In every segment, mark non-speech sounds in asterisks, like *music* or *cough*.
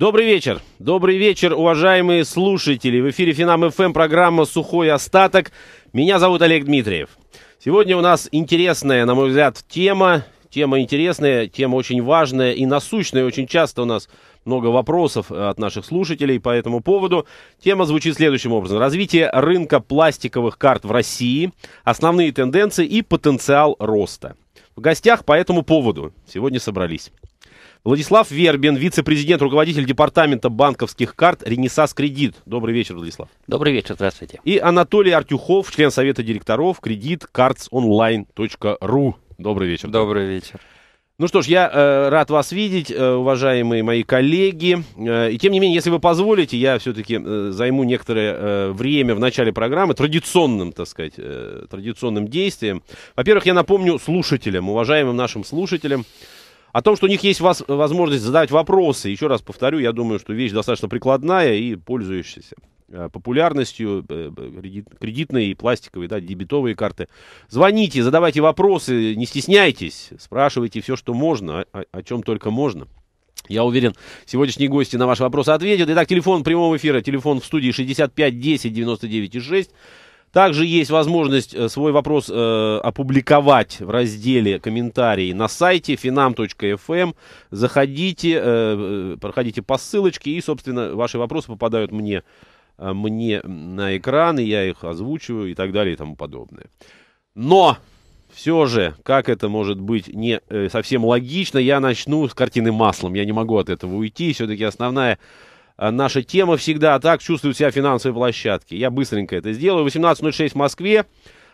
Добрый вечер. Добрый вечер, уважаемые слушатели. В эфире Финам ФМ программа «Сухой остаток». Меня зовут Олег Дмитриев. Сегодня у нас интересная, на мой взгляд, тема. Тема интересная, тема очень важная и насущная. Очень часто у нас много вопросов э, от наших слушателей по этому поводу. Тема звучит следующим образом. Развитие рынка пластиковых карт в России, основные тенденции и потенциал роста. В гостях по этому поводу сегодня собрались Владислав Вербин, вице-президент, руководитель департамента банковских карт Ренессанс Кредит». Добрый вечер, Владислав. Добрый вечер, здравствуйте. И Анатолий Артюхов, член Совета директоров «Кредит Карц Онлайн ру. Добрый вечер. Добрый вечер. Ну что ж, я э, рад вас видеть, э, уважаемые мои коллеги. Э, и тем не менее, если вы позволите, я все-таки э, займу некоторое э, время в начале программы традиционным, так сказать, э, традиционным действием. Во-первых, я напомню слушателям, уважаемым нашим слушателям, о том, что у них есть вас, возможность задавать вопросы. Еще раз повторю, я думаю, что вещь достаточно прикладная и пользующаяся э, популярностью, э, кредитные и пластиковые, да, дебетовые карты. Звоните, задавайте вопросы, не стесняйтесь, спрашивайте все, что можно, о, о чем только можно. Я уверен, сегодняшние гости на ваши вопросы ответят. Итак, телефон прямого эфира, телефон в студии 65 10 99 6, также есть возможность э, свой вопрос э, опубликовать в разделе комментарии на сайте finam.fm. Эм. Заходите, э, э, проходите по ссылочке, и, собственно, ваши вопросы попадают мне, э, мне на экран, и я их озвучиваю и так далее и тому подобное. Но все же, как это может быть не э, совсем логично, я начну с картины маслом. Я не могу от этого уйти. Все-таки основная Э, наша тема всегда, а так чувствуют себя финансовые площадки. Я быстренько это сделаю. 18.06 в Москве.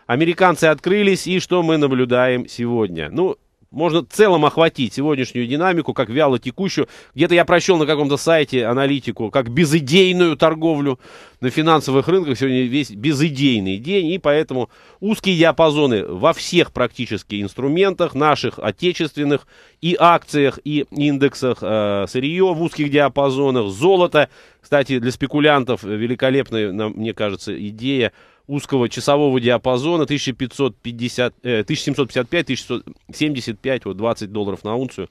Американцы открылись, и что мы наблюдаем сегодня? Ну, можно в целом охватить сегодняшнюю динамику, как вяло текущую. Где-то я прочел на каком-то сайте аналитику, как безыдейную торговлю на финансовых рынках. Сегодня весь безыдейный день, и поэтому узкие диапазоны во всех практически инструментах, наших отечественных, и акциях, и индексах, э, сырье в узких диапазонах, золото. Кстати, для спекулянтов великолепная, мне кажется, идея узкого часового диапазона 1550, э, 1755-1675, вот 20 долларов на унцию.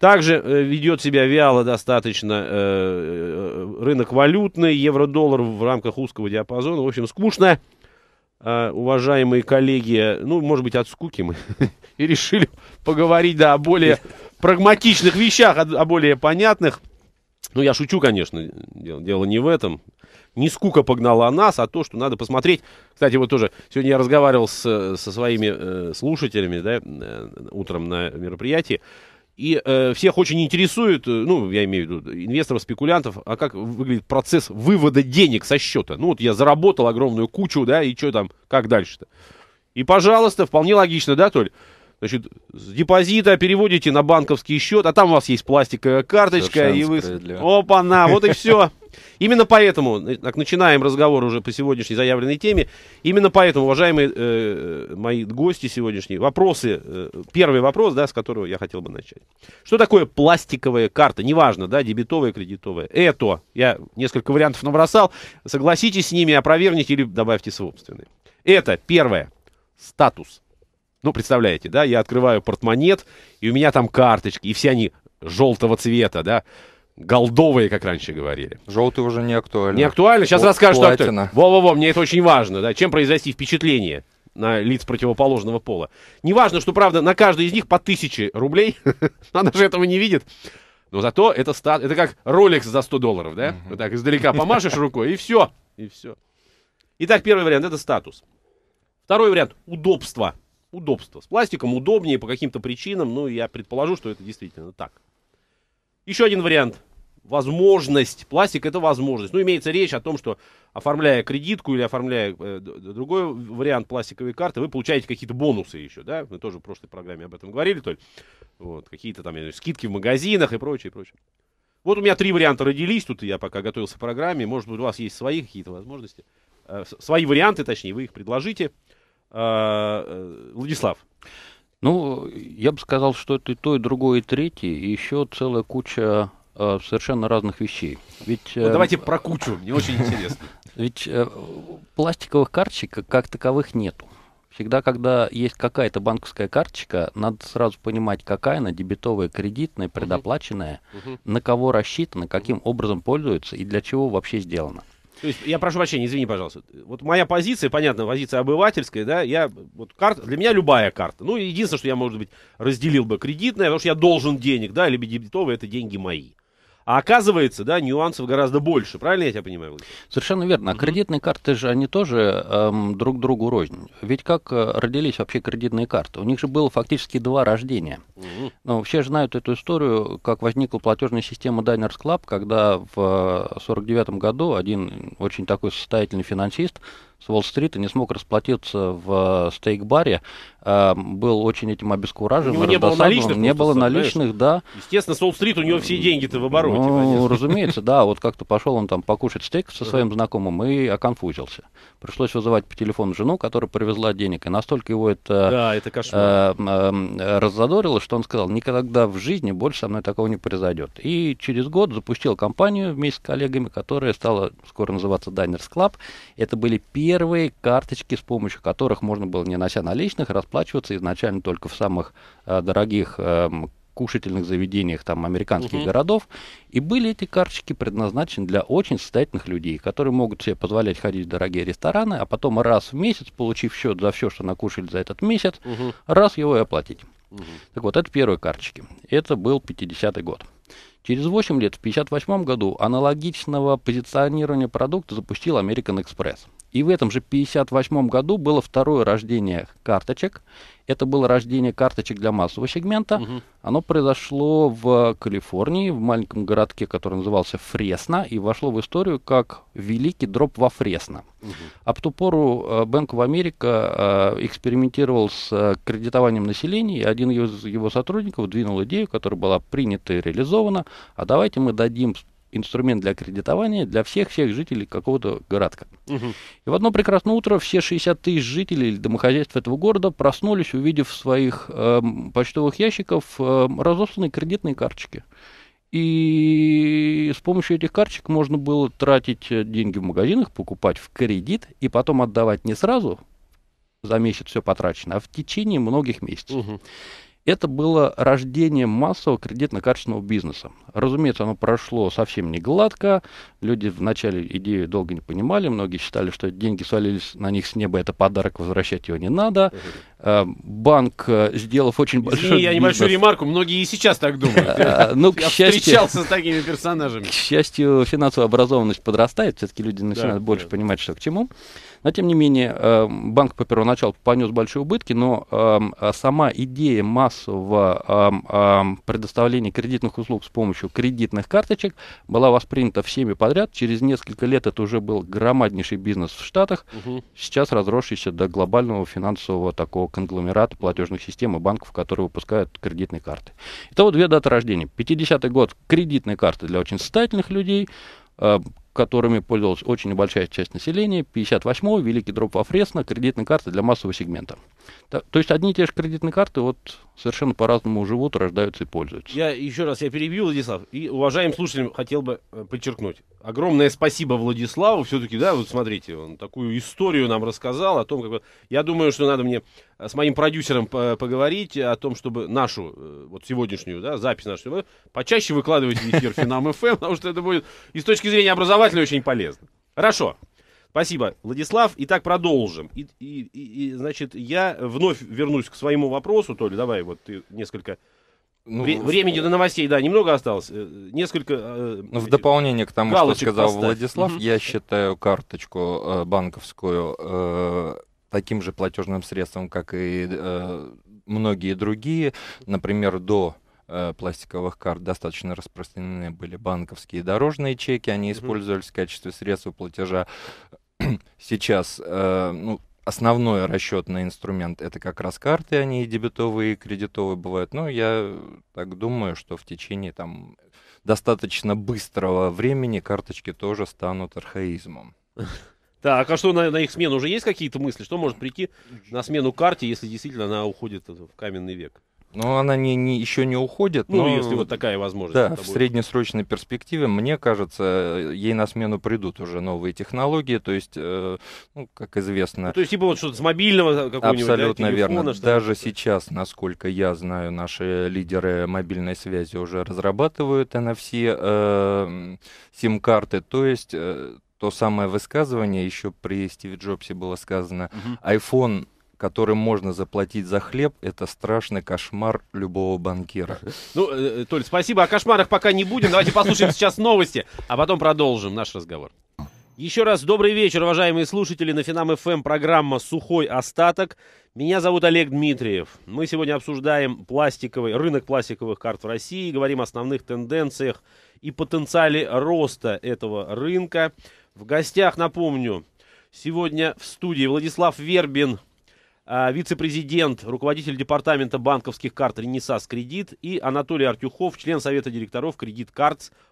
Также э, ведет себя вяло достаточно э, э, рынок валютный, евро-доллар в рамках узкого диапазона. В общем, скучно, э, уважаемые коллеги. Ну, может быть, от скуки мы *laughs* и решили поговорить да, о более прагматичных вещах, о, о более понятных. Ну, я шучу, конечно, дело, дело не в этом не скука погнала нас, а то, что надо посмотреть. Кстати, вот тоже, сегодня я разговаривал с, со своими э, слушателями, да, э, утром на мероприятии, и э, всех очень интересует, э, ну, я имею в виду инвесторов, спекулянтов, а как выглядит процесс вывода денег со счета. Ну, вот я заработал огромную кучу, да, и что там, как дальше-то? И, пожалуйста, вполне логично, да, Толь? Значит, с депозита переводите на банковский счет, а там у вас есть пластиковая карточка, Совершенно и вы... Опа-на, вот и все. *laughs* Именно поэтому, э, так начинаем разговор уже по сегодняшней заявленной теме, именно поэтому, уважаемые э, мои гости сегодняшние, вопросы, э, первый вопрос, да, с которого я хотел бы начать. Что такое пластиковая карта? Неважно, да, дебетовая, кредитовая. Это, я несколько вариантов набросал, согласитесь с ними, опроверните или добавьте собственные. Это первое, статус. Ну, представляете, да, я открываю портмонет, и у меня там карточки, и все они желтого цвета, да. Голдовые, как раньше говорили. Желтые уже не актуальны. Не актуально. Сейчас расскажешь, что актуально. Во-во-во, мне это очень важно. Да? Чем произвести впечатление? на лиц противоположного пола. Неважно, что, правда, на каждый из них по тысяче рублей. *laughs* Она же этого не видит. Но зато это, ста... это как Rolex за 100 долларов, да? Вот так издалека помашешь рукой, и все. И все. Итак, первый вариант — это статус. Второй вариант — удобство. Удобство. С пластиком удобнее по каким-то причинам. Ну, я предположу, что это действительно так. Еще один вариант возможность, пластик это возможность. Ну, имеется речь о том, что оформляя кредитку или оформляя э, другой вариант пластиковой карты, вы получаете какие-то бонусы еще, да? Мы тоже в прошлой программе об этом говорили, Толь. Вот, какие-то там знаю, скидки в магазинах и прочее, прочее. Вот у меня три варианта родились, тут я пока готовился к программе, может быть, у вас есть свои какие-то возможности, э, свои варианты, точнее, вы их предложите. Э, э, Владислав. Ну, я бы сказал, что это и то, и другое, и третье, и еще целая куча э, совершенно разных вещей. Ведь, э, ну, давайте про кучу, мне очень интересно. *laughs* Ведь э, пластиковых карточек как, таковых нету. Всегда, когда есть какая-то банковская карточка, надо сразу понимать, какая она, дебетовая, кредитная, предоплаченная, угу. на кого рассчитана, каким образом пользуется и для чего вообще сделана. То есть, я прошу прощения, извини, пожалуйста. Вот моя позиция, понятно, позиция обывательская, да, я, вот карта, для меня любая карта. Ну, единственное, что я, может быть, разделил бы кредитная, потому что я должен денег, да, Либо дебетовая, это деньги мои. А оказывается, да, нюансов гораздо больше. Правильно я тебя понимаю? Совершенно верно. А кредитные карты же, они тоже эм, друг другу рознь. Ведь как э, родились вообще кредитные карты? У них же было фактически два рождения. Угу. Ну, все знают эту историю, как возникла платежная система Diners Club, когда в 1949 э, году один очень такой состоятельный финансист с Уолл-стрита не смог расплатиться в э, стейк-баре, Э, был очень этим обескуражен. У него не было наличных. Не было наличных, да. Естественно, Солл-стрит у него все деньги-то в обороте. Ну, разумеется, да. Вот как-то пошел он там покушать стейк со своим знакомым и оконфузился. Пришлось вызывать по телефону жену, которая привезла денег. И настолько его это, да, это Э, э, раззадорило, что он сказал, никогда в жизни больше со мной такого не произойдет. И через год запустил компанию вместе с коллегами, которая стала скоро называться Diners Club. Это были первые карточки, с помощью которых можно было, не нося наличных, расплатить расплачиваться изначально только в самых э, дорогих э, кушательных заведениях там американских Uh -huh. городов. И были эти карточки предназначены для очень состоятельных людей, которые могут себе позволять ходить в дорогие рестораны, а потом раз в месяц, получив счет за все, что накушали за этот месяц, Uh -huh. раз его и оплатить. Uh -huh. Так вот, это первые карточки. Это был 50-й год. Через 8 лет, в 1958 году, аналогичного позиционирования продукта запустил American Express. И в этом же 1958 году было второе рождение карточек. Это было рождение карточек для массового сегмента. Угу. Оно произошло в Калифорнии, в маленьком городке, который назывался Фресно, и вошло в историю как великий дроп во Фресно. Угу. А в ту пору Банк В Америка экспериментировал с э, кредитованием населения, и один из его сотрудников двинул идею, которая была принята и реализована, а давайте мы дадим инструмент для кредитования для всех-всех жителей какого-то городка. Угу. И в одно прекрасное утро все 60 тысяч жителей или домохозяйств этого города проснулись, увидев в своих э, почтовых ящиков э, эм, разосланные кредитные карточки. И с помощью этих карточек можно было тратить деньги в магазинах, покупать в кредит и потом отдавать не сразу, за месяц все потрачено, а в течение многих месяцев. Угу. Это было рождение массового кредитно-карточного бизнеса. Разумеется, оно прошло совсем не гладко. Люди вначале идею долго не понимали. Многие считали, что деньги свалились на них с неба, это подарок, возвращать его не надо. Э, банк, э, сделав очень Извини, большой я небольшую ремарку, многие и сейчас так думают. *laughs* А, ну, *laughs* я встречался с такими персонажами. К счастью, финансовая образованность подрастает, все-таки люди начинают больше понимать, что к чему. Но, тем не менее, э, банк по первоначалу началу понес большие убытки, но эм, а сама идея массового эм, эм, предоставления кредитных услуг с помощью кредитных карточек была воспринята всеми подряд. Через несколько лет это уже был громаднейший бизнес в Штатах, сейчас разросшийся до глобального финансового такого конгломерата платежных систем и банков, которые выпускают кредитные карты. Итого две даты рождения. 50-й год кредитные карты для очень состоятельных людей, а, которыми пользовалась очень небольшая часть населения, 58-й, Великий дроп во Фресно, кредитные карты для массового сегмента. Так, то есть одни и те же кредитные карты вот совершенно по-разному живут, рождаются и пользуются. Я еще раз я перебью, Владислав, и уважаемым слушателям хотел бы э, подчеркнуть. Огромное спасибо Владиславу, все-таки, да, вот смотрите, он такую историю нам рассказал о том, как... Я думаю, что надо мне э, с моим продюсером поговорить о том, чтобы нашу, э, вот сегодняшнюю, да, запись нашу, почаще выкладывать в эфир *laughs* Финам ФМ, эм, потому что это будет и с точки зрения образования преподавателю очень полезно. Хорошо. Спасибо, Владислав. Итак, продолжим. И, и, и, значит, я вновь вернусь к своему вопросу, Толя, давай вот ты несколько... Ну, Вре- времени до новостей, да, немного осталось. Э, несколько... Э, ну, в дополнение к тому, что сказал поставь. Владислав, я считаю карточку э, банковскую э, таким же платежным средством, как и многие другие. Например, до Э, пластиковых карт достаточно распространены были банковские и дорожные чеки, они mm-hmm. использовались в качестве средства платежа. *clears throat* Сейчас, э, ну, основной расчетный инструмент это как раз карты, они и дебетовые, и кредитовые бывают. Но я так думаю, что в течение там достаточно быстрого времени карточки тоже станут архаизмом. *laughs* Так, а что на, на их смену уже есть какие-то мысли? Что может прийти на смену карте, если действительно она уходит в каменный век? Ну, она не, не, еще не уходит. Ну, но, если вот такая возможность. Да, в будет. среднесрочной перспективе, мне кажется, ей на смену придут уже новые технологии, то есть, э, ну, как известно... Ну, то есть, типа вот что-то с мобильного какого-нибудь, Абсолютно да, телефона, верно. Даже сейчас, насколько я знаю, наши лидеры мобильной связи уже разрабатывают NFC э, сим-карты, то есть... Э, то самое высказывание еще при Стиве Джобсе было сказано, uh iPhone которым можно заплатить за хлеб, это страшный кошмар любого банкира. *laughs* Ну, э, э, Толь, спасибо. О кошмарах пока не будем. Давайте послушаем сейчас новости, а потом продолжим наш разговор. Еще раз добрый вечер, уважаемые слушатели. На Финам ФМ эм, программа «Сухой остаток». Меня зовут Олег Дмитриев. Мы сегодня обсуждаем пластиковый, рынок пластиковых карт в России, говорим о основных тенденциях и потенциале роста этого рынка. В гостях, напомню, сегодня в студии Владислав Вербин, а, вице-президент, руководитель департамента банковских карт «Ренессас Кредит» и Анатолий Артюхов, член Совета директоров «Кредит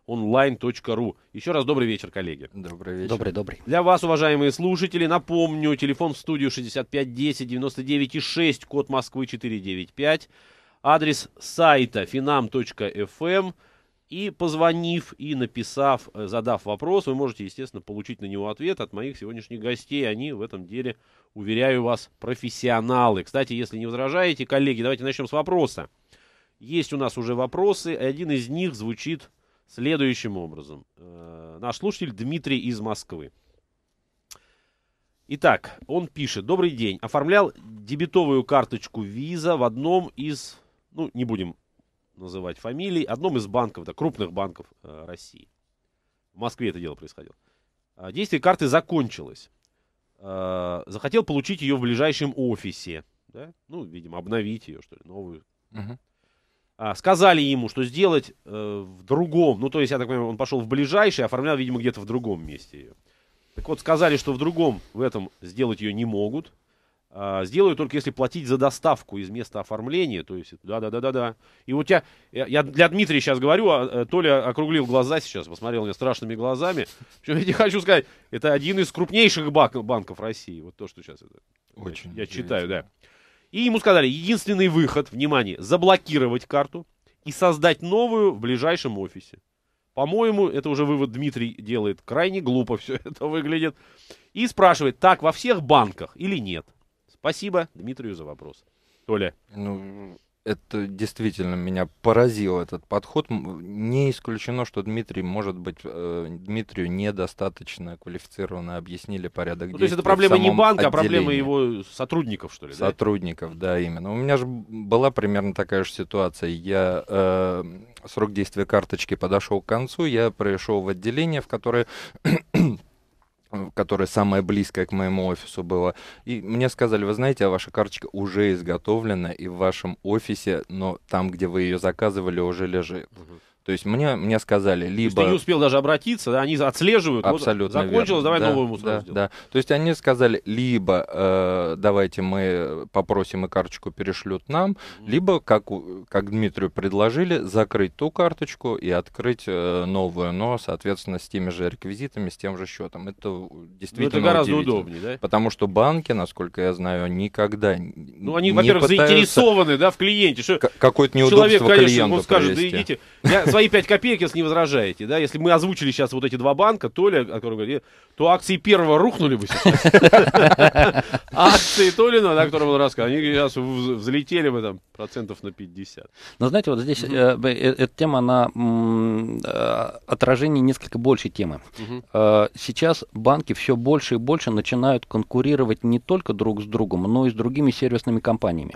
онлайн.ру. Еще раз добрый вечер, коллеги. Добрый вечер. Добрый, добрый. Для вас, уважаемые слушатели, напомню, телефон в студию 6510 99,6, код Москвы 495, адрес сайта finam.fm, и позвонив и написав, э, задав вопрос, вы можете, естественно, получить на него ответ от моих сегодняшних гостей. Они в этом деле, уверяю вас, профессионалы. Кстати, если не возражаете, коллеги, давайте начнем с вопроса. Есть у нас уже вопросы. И Один из них звучит следующим образом. Э, наш слушатель Дмитрий из Москвы. Итак, он пишет. Добрый день. Оформлял дебетовую карточку Visa в одном из... Ну, не будем называть фамилии одном из банков, да, крупных банков э, России. В Москве это дело происходило. А, действие карты закончилось. Э, захотел получить ее в ближайшем офисе. Да? Ну, видимо, обновить ее, что ли, новую. А, сказали ему, что сделать э, в другом. Ну, то есть, я так понимаю, он пошел в ближайший, оформлял, видимо, где-то в другом месте ее. Так вот, сказали, что в другом в этом сделать ее не могут. А, сделаю только если платить за доставку из места оформления, то есть, да-да-да-да-да. И вот тебя, я для Дмитрия сейчас говорю, а, э, Толя округлил глаза сейчас, посмотрел мне страшными глазами. Причем я не хочу сказать, это один из крупнейших банк, банков России, вот то, что сейчас это, Очень я, я читаю, да. И ему сказали, единственный выход, внимание, заблокировать карту и создать новую в ближайшем офисе. По-моему, это уже вывод Дмитрий делает. Крайне глупо все *laughs* это выглядит. И спрашивает, так во всех банках или нет? Спасибо Дмитрию за вопрос. Толя. Ну, это действительно меня поразил этот подход. Не исключено, что Дмитрий, может быть, э, Дмитрию недостаточно квалифицированно объяснили порядок ну, То есть это проблема не банка, отделении. а проблема его сотрудников, что ли? Сотрудников, да? да, именно. У меня же была примерно такая же ситуация. Я э, срок действия карточки подошел к концу, я пришел в отделение, в которое которая самая близкая к моему офису была И мне сказали, вы знаете, а ваша карточка уже изготовлена и в вашем офисе, но там, где вы ее заказывали, уже лежит. Угу. То есть мне, мне сказали, либо... То есть ты не успел даже обратиться, да, они отслеживают, Абсолютно вот, закончилось, верно. давай да, новую ему да, сделаем. да. То есть они сказали, либо э, давайте мы попросим и карточку перешлют нам, mm-hmm. либо, как, как Дмитрию предложили, закрыть ту карточку и открыть э, новую, но, соответственно, с теми же реквизитами, с тем же счетом. Это действительно ну, это гораздо удобнее, да? Потому что банки, насколько я знаю, никогда Ну, они, во-первых, пытаются... заинтересованы, да, в клиенте. Что... Какое-то неудобство Человек, конечно, клиенту он скажет, провести. да идите. Я свои 5 копеек, если не возражаете, да, если мы озвучили сейчас вот эти два банка, то ли, о котором говорили, то акции первого рухнули бы сейчас. *laughs* Акции Толина, о котором он рассказывал, они сейчас взлетели бы там процентов на 50. Но знаете, вот здесь э, э, эта тема, она э, отражение несколько большей темы. Сейчас банки все больше и больше начинают конкурировать не только друг с другом, но и с другими сервисными компаниями.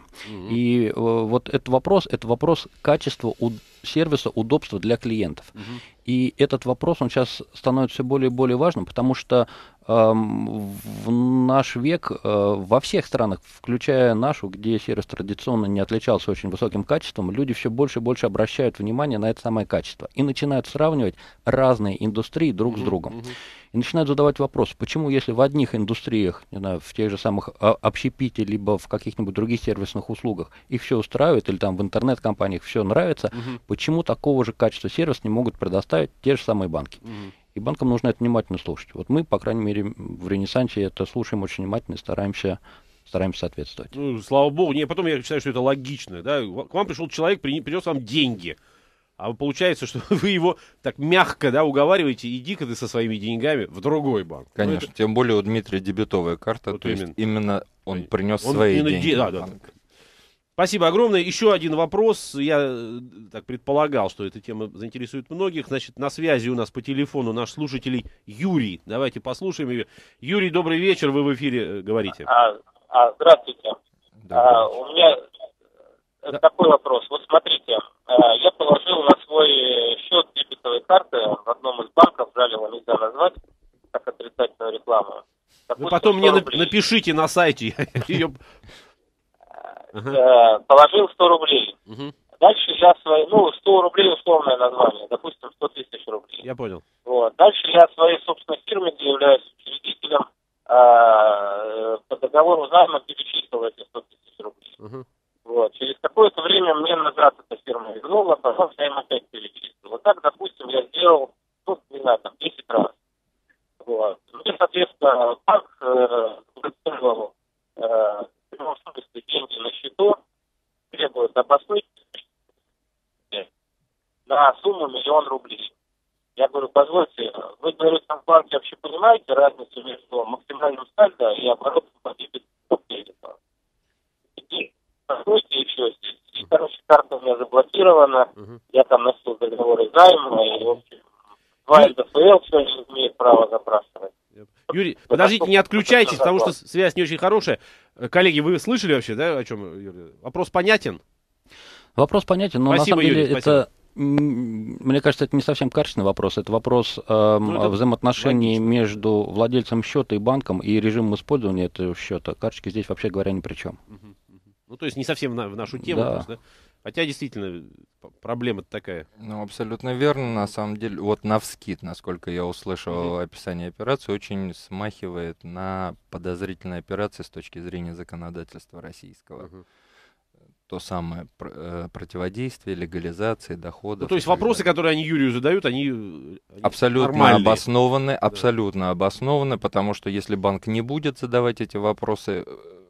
И вот этот вопрос, это вопрос качества сервиса удобства для клиентов. Угу. И этот вопрос, он сейчас становится все более и более важным, потому что эм, в наш век э, во всех странах, включая нашу, где сервис традиционно не отличался очень высоким качеством, люди все больше и больше обращают внимание на это самое качество и начинают сравнивать разные индустрии друг mm-hmm. с другом. И начинают задавать вопрос, почему если в одних индустриях, не знаю, в тех же самых а, общепите, либо в каких-нибудь других сервисных услугах их все устраивает, или там в интернет-компаниях все нравится, mm почему такого же качества сервис не могут предоставить ставят те же самые банки. Угу. И банкам нужно это внимательно слушать. Вот мы, по крайней мере, в Ренессансе это слушаем очень внимательно и стараемся стараемся соответствовать. Ну, слава богу. Не, потом я считаю, что это логично. Да? К вам пришел человек, принес вам деньги. А получается, что *laughs* вы его так мягко да, уговариваете, иди-ка ты со своими деньгами в другой банк. Ну, Конечно, ну, это... тем более у Дмитрия дебетовая карта, вот то именно. есть именно он принес он свои деньги. Да, да, банк. Спасибо огромное. Еще один вопрос. Я э, так предполагал, что эта тема заинтересует многих. Значит, на связи у нас по телефону наш слушатель Юрий. Давайте послушаем ее. Юрий, добрый вечер. Вы в эфире э, говорите. А, а, здравствуйте. Да, а, у меня э, да. такой вопрос. Вот смотрите, я положил на свой счет дебетовой карты в одном из банков, залила нельзя назвать, как отрицательную рекламу. Вы потом мне рублей. напишите на сайте, *laughs* я ее ага. э, положил 100 рублей. Угу. Дальше я свои, ну, 100 рублей условное название, допустим, 100 тысяч рублей. Я понял. Вот. Дальше я своей собственной фирме, где являюсь учредителем, а, э, по договору займа Подождите, не отключайтесь, потому что связь не очень хорошая. Э, коллеги, вы слышали вообще, да, о чем? Вопрос понятен? Вопрос понятен, но спасибо, на самом деле Юрий, это... Мне кажется, это не совсем качественный вопрос. Это вопрос э, ну, это взаимоотношений логично. между владельцем счета и банком и режимом использования этого счета. Карточки здесь вообще говоря ни при чем. Ну, то есть не совсем в нашу тему. Да. Просто, да? Хотя действительно проблема такая. Ну, абсолютно верно. На самом деле, вот на насколько я услышал угу. описание операции, очень смахивает на подозрительные операции с точки зрения законодательства российского. Угу. То самое э, противодействие, легализации доходов. Ну, то есть вопросы, далее. которые они Юрию задают, они, э, они абсолютно нормальные. обоснованы, абсолютно да. обоснованы, потому что если банк не будет задавать эти вопросы э,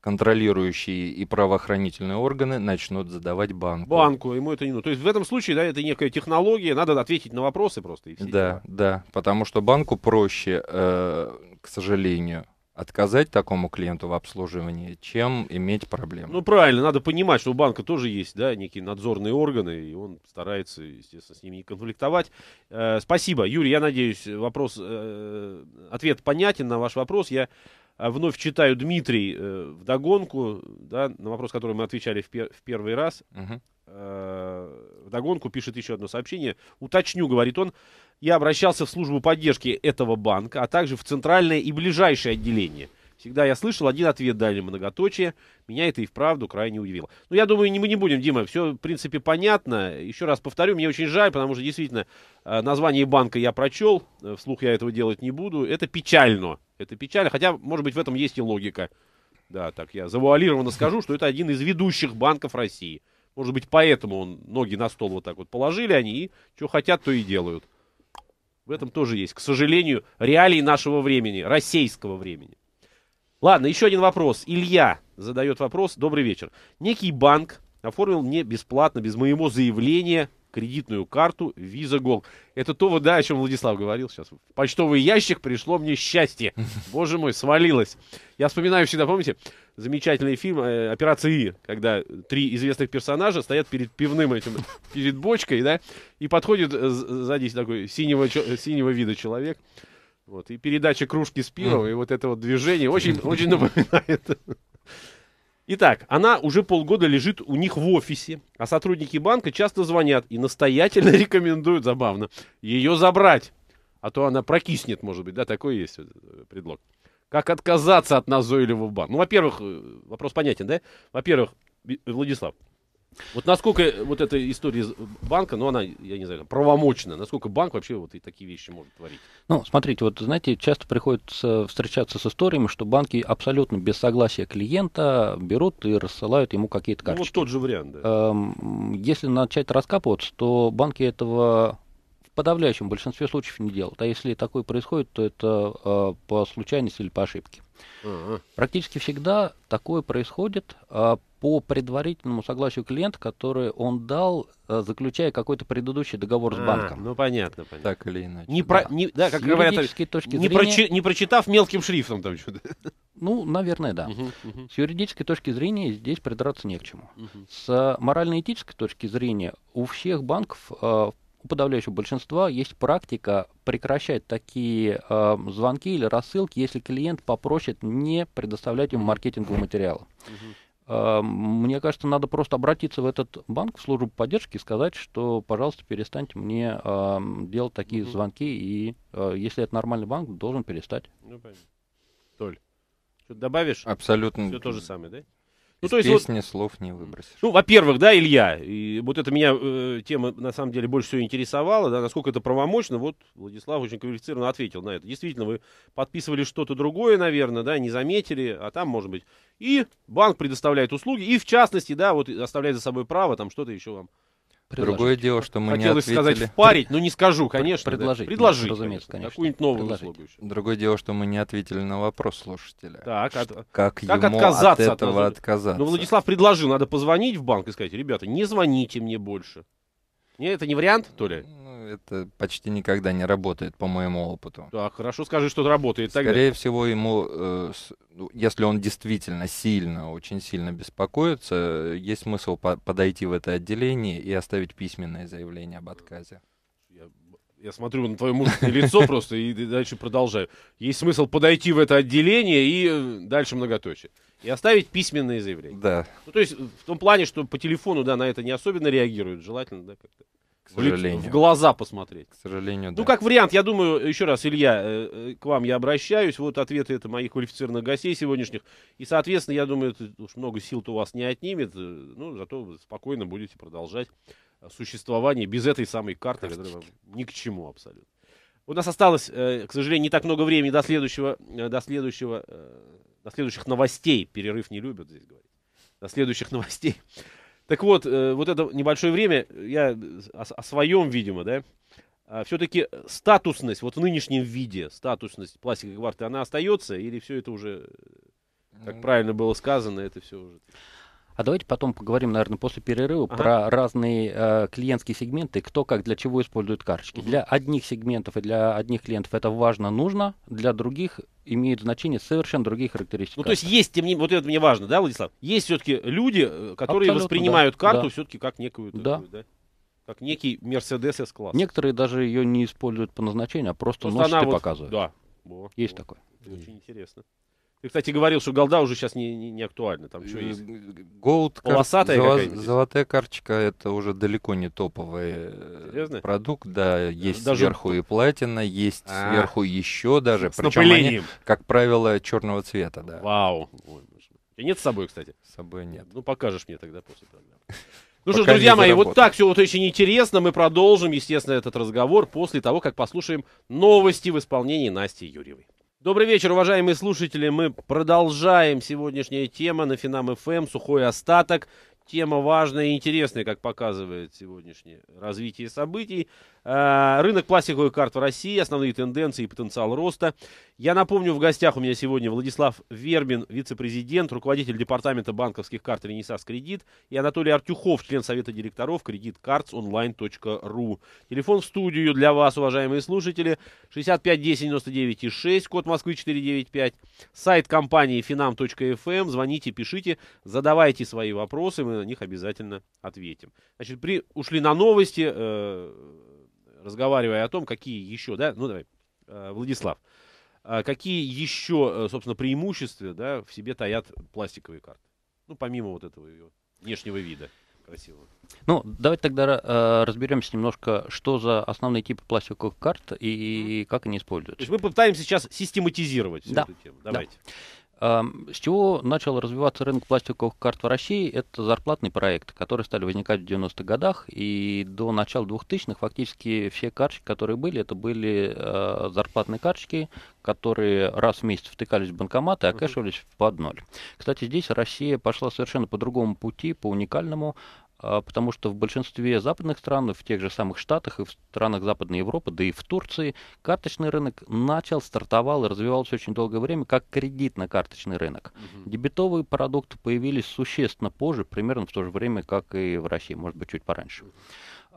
контролирующие и правоохранительные органы начнут задавать банку. Банку, ему это не нужно. То есть в этом случае, да, это некая технология, надо ответить на вопросы просто. И все да, дела. да, потому что банку проще, э, к сожалению, отказать такому клиенту в обслуживании, чем иметь проблемы. Ну, правильно, надо понимать, что у банка тоже есть, да, некие надзорные органы, и он старается, естественно, с ними не конфликтовать. Э, спасибо, Юрий, я надеюсь, вопрос, э, ответ понятен на ваш вопрос. Я а вновь читаю Дмитрий э, догонку да, на вопрос, который мы отвечали в, пер в первый раз. Угу. Э, вдогонку пишет еще одно сообщение. Уточню, говорит он, я обращался в службу поддержки этого банка, а также в центральное и ближайшее отделение. Всегда я слышал, один ответ дали многоточие. Меня это и вправду крайне удивило. Ну я думаю, не мы не будем, Дима, все, в принципе, понятно. Еще раз повторю, мне очень жаль, потому что, действительно, э, название банка я прочел, э, вслух я этого делать не буду. Это печально. Это печально, хотя, может быть, в этом есть и логика. Да, так я завуалированно скажу, что это один из ведущих банков России. Может быть, поэтому он ноги на стол вот так вот положили они и что хотят, то и делают. В этом тоже есть, к сожалению, реалии нашего времени, российского времени. Ладно, еще один вопрос. Илья задает вопрос. Добрый вечер. Некий банк оформил мне бесплатно, без моего заявления, кредитную карту Visa Gold. Это то, да, о чем Владислав говорил сейчас. В почтовый ящик пришло мне счастье. *laughs* Боже мой, свалилось. Я вспоминаю всегда, помните, замечательный фильм э, «Операция И», когда три известных персонажа стоят перед пивным этим, перед бочкой, да, и подходит э, сзади такой синего, э, синего вида человек, вот, и передача кружки с пивом, и вот это вот движение очень, очень напоминает *laughs* Итак, она уже полгода лежит у них в офисе, а сотрудники банка часто звонят и настоятельно *laughs* рекомендуют, забавно, ее забрать. А то она прокиснет, может быть, да, такой есть э, предлог. Как отказаться от назойливого банка? Ну, во-первых, э, вопрос понятен, да? Во-первых, Владислав, вот насколько вот эта история банка, ну она, я не знаю, правомочна, насколько банк вообще вот и такие вещи может творить? Ну, смотрите, вот знаете, часто приходится встречаться с историями, что банки абсолютно без согласия клиента берут и рассылают ему какие-то карточки. Ну, вот тот же вариант, да. Эм, если начать раскапываться, то банки этого в подавляющем большинстве случаев не делают. А если такое происходит, то это э, по случайности или по ошибке. Uh-huh. Практически всегда такое происходит а, по предварительному согласию клиента, которое он дал, э, заключая какой-то предыдущий договор с а, банком. А, ну понятно, понятно. Так или иначе. Не да. про, не, да, как говорят, точки не, зрения, прочи, не прочитав мелким шрифтом там что-то. *laughs* Ну, наверное, да. Угу, угу. С юридической точки зрения здесь придраться не к чему. Угу. С морально-этической точки зрения у всех банков, э, у подавляющего большинства, есть практика прекращать такие э, звонки или рассылки, если клиент попросит не предоставлять ему маркетингового материала. Угу. А, мне кажется, надо просто обратиться в этот банк, в службу поддержки и сказать, что, пожалуйста, перестаньте мне э, делать такие угу. звонки, и э, если это нормальный банк, должен перестать. Ну, понятно. Толь, что добавишь? Абсолютно. Все то же самое, да? Ну, то есть песни вот, слов не выбросишь. Ну, во-первых, да, Илья, и вот это меня э, тема, на самом деле, больше всего интересовала, да, насколько это правомочно, вот Владислав очень квалифицированно ответил на это. Действительно, вы подписывали что-то другое, наверное, да, не заметили, а там, может быть, и банк предоставляет услуги, и, в частности, да, вот оставляет за собой право там что-то еще вам Предложить. Другое дело, что мы Хотелось не ответили... сказать впарить, но не скажу, конечно. Предложить. Да. Предложить, разумеется, конечно. Какую-нибудь новую Предложить. услугу еще. Другое дело, что мы не ответили на вопрос слушателя. Так, от... как, как ему отказаться от этого от отказаться? Ну, Владислав предложил, надо позвонить в банк и сказать, ребята, не звоните мне больше. Нет, это не вариант, то ли? это почти никогда не работает, по моему опыту. Да, хорошо, скажи, что работает. Скорее всего, ему, э, ну, если он действительно сильно, очень сильно беспокоится, есть смысл подойти в это отделение и оставить письменное заявление об отказе. Я, смотрю на твое мужественное лицо просто и дальше продолжаю. Есть смысл подойти в это отделение и э, дальше многоточие и оставить письменное заявление. Да. Ну, то есть в том плане, что по телефону, да, на это не особенно реагируют, желательно, да, как-то к сожалению. В глаза посмотреть. К сожалению, ну, да. Ну, как вариант, я думаю, еще раз, Илья, э, э, к вам я обращаюсь. Вот ответы это моих квалифицированных гостей сегодняшних. И, соответственно, я думаю, это уж много сил-то у вас не отнимет. Э, ну, зато вы спокойно будете продолжать существование без этой самой карты, Карточки. которая вам ни к чему абсолютно. У нас осталось, к сожалению, не так много времени до следующего, до следующего, до следующих новостей. Перерыв не любят здесь говорить. До следующих новостей. Так вот, э, вот это небольшое время, я э, о, своем, видимо, да, а все-таки статусность, вот в нынешнем виде, статусность пластиковой карты, она остается или все это уже, э, как правильно было сказано, это все уже... А давайте потом поговорим, наверное, после перерыва ага. про разные э, клиентские сегменты, кто как для чего использует карточки. Угу. Для одних сегментов и для одних клиентов это важно, нужно, для других имеют значение совершенно другие характеристики. Ну, карты. то есть есть, тем не вот это мне важно, да, Владислав? Есть все-таки люди, э, которые Абсолютно, воспринимают да, карту да. все-таки как некую... Да. Такую, да? Как некий Mercedes S-класс. Некоторые даже ее не используют по назначению, а просто, просто носят и вот, показывают. Да. Во, Есть во. такое. Очень интересно. Ты, кстати, говорил, что голда уже сейчас не, не, не актуальна. Там что э, есть? Голд, полосатая золо... Золотая карточка это уже далеко не топовый э, Серьезно? продукт. Да, есть даже... сверху и платина, есть А-а-а. сверху еще даже. С Причем они, как правило, черного цвета. Да. Вау. Ой, нет с собой, кстати? С собой нет. Ну, покажешь мне тогда после программы. *laughs* Ну что ж, друзья мои, вот так все вот очень интересно. Мы продолжим, естественно, этот разговор после того, как послушаем новости в исполнении Насти Юрьевой. Добрый вечер, уважаемые слушатели. Мы продолжаем сегодняшняя тема на Финам ФМ эм «Сухой остаток». Тема важная и интересная, как показывает сегодняшнее развитие событий. Э, рынок пластиковых карт в России, основные тенденции и потенциал роста. Я напомню, в гостях у меня сегодня Владислав Вербин, вице-президент, руководитель департамента банковских карт «Ренессанс Кредит» и Анатолий Артюхов, член Совета директоров кредиткартсонлайн.ру. Телефон в студию для вас, уважаемые слушатели, 65 10 99 и 6, код Москвы 495, сайт компании finam.fm, эм. звоните, пишите, задавайте свои вопросы, мы на них обязательно ответим. Значит, при, ушли на новости, э, разговаривая о том, какие еще, да, ну давай, э, Владислав, а какие еще, э, собственно, преимущества, да, в себе таят пластиковые карты? Ну, помимо вот этого ее внешнего вида красивого. Ну, давайте тогда э, разберемся немножко, что за основные типы пластиковых карт и, и как они используются. То есть мы попытаемся сейчас систематизировать всю да. эту тему. Давайте. Да. Эм, с чего начал развиваться рынок пластиковых карт в России, это зарплатный проект, которые стали возникать в 90-х годах, и до начала 2000-х фактически все карточки, которые были, это были э, зарплатные карточки, которые раз в месяц втыкались в банкоматы и окашивались uh под ноль. Кстати, здесь Россия пошла совершенно по другому пути, по уникальному. А, потому что в большинстве западных стран, в тех же самых Штатах и в странах Западной Европы, да и в Турции, карточный рынок начал, стартовал и развивался очень долгое время как кредитно-карточный рынок. Угу. Дебетовые продукты появились существенно позже, примерно в то же время, как и в России, может быть, чуть пораньше.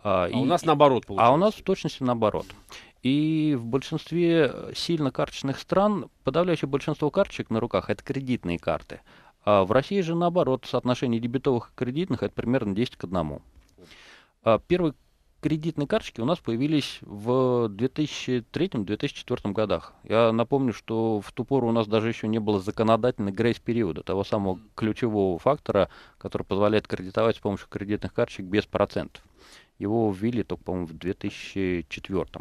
А, а и, у нас наоборот получается. А у нас в точности наоборот. И в большинстве сильно карточных стран, подавляющее большинство карточек на руках, это кредитные карты. А в России же наоборот, соотношение дебетовых и кредитных это примерно 10 к 1. А первые кредитные карточки у нас появились в 2003-2004 годах. Я напомню, что в ту пору у нас даже еще не было законодательной грейс-периода, того самого ключевого фактора, который позволяет кредитовать с помощью кредитных карточек без процентов. Его ввели только, по-моему, в 2004. Угу.